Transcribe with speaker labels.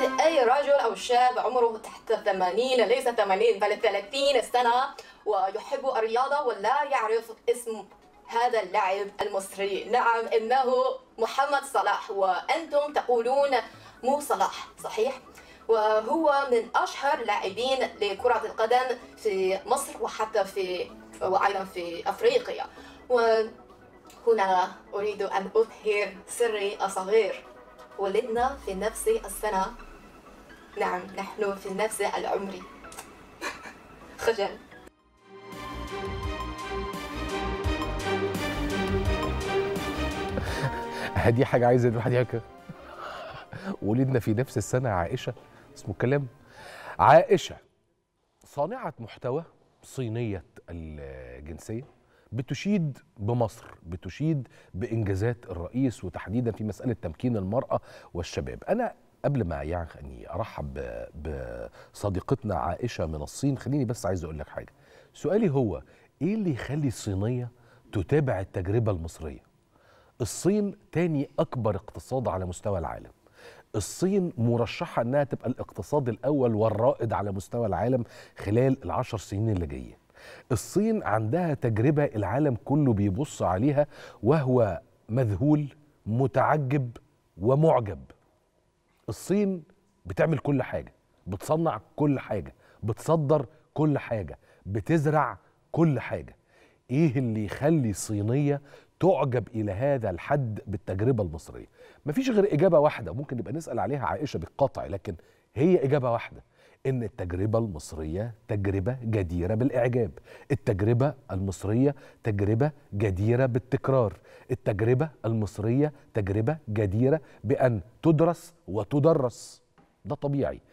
Speaker 1: يصدق اي رجل او شاب عمره تحت 80 ليس 80 بل 30 سنه ويحب الرياضه ولا يعرف اسم هذا اللاعب المصري نعم انه محمد صلاح وانتم تقولون مو صلاح صحيح وهو من اشهر لاعبين لكره القدم في مصر وحتى في وايضا في افريقيا وهنا اريد ان اظهر سري الصغير ولدنا في نفس السنه نعم نحن في نفس العمري خجل
Speaker 2: دي حاجه عايزه الواحد يحكي ولدنا في نفس السنه عائشه اسمه الكلام عائشه صانعه محتوى صينيه الجنسيه بتشيد بمصر بتشيد بانجازات الرئيس وتحديدا في مساله تمكين المراه والشباب انا قبل ما يعني ارحب بصديقتنا عائشه من الصين خليني بس عايز اقول لك حاجه سؤالي هو ايه اللي يخلي الصينيه تتابع التجربه المصريه الصين تاني اكبر اقتصاد على مستوى العالم الصين مرشحة أنها تبقى الاقتصاد الأول والرائد على مستوى العالم خلال العشر سنين اللي جايين الصين عندها تجربة العالم كله بيبص عليها وهو مذهول متعجب ومعجب الصين بتعمل كل حاجه بتصنع كل حاجه بتصدر كل حاجه بتزرع كل حاجه ايه اللي يخلي الصينيه تعجب الى هذا الحد بالتجربه المصريه مفيش غير اجابه واحده ممكن نبقى نسال عليها عائشه بالقطع لكن هي اجابه واحده ان التجربه المصريه تجربه جديره بالاعجاب التجربه المصريه تجربه جديره بالتكرار التجربه المصريه تجربه جديره بان تدرس وتدرس ده طبيعي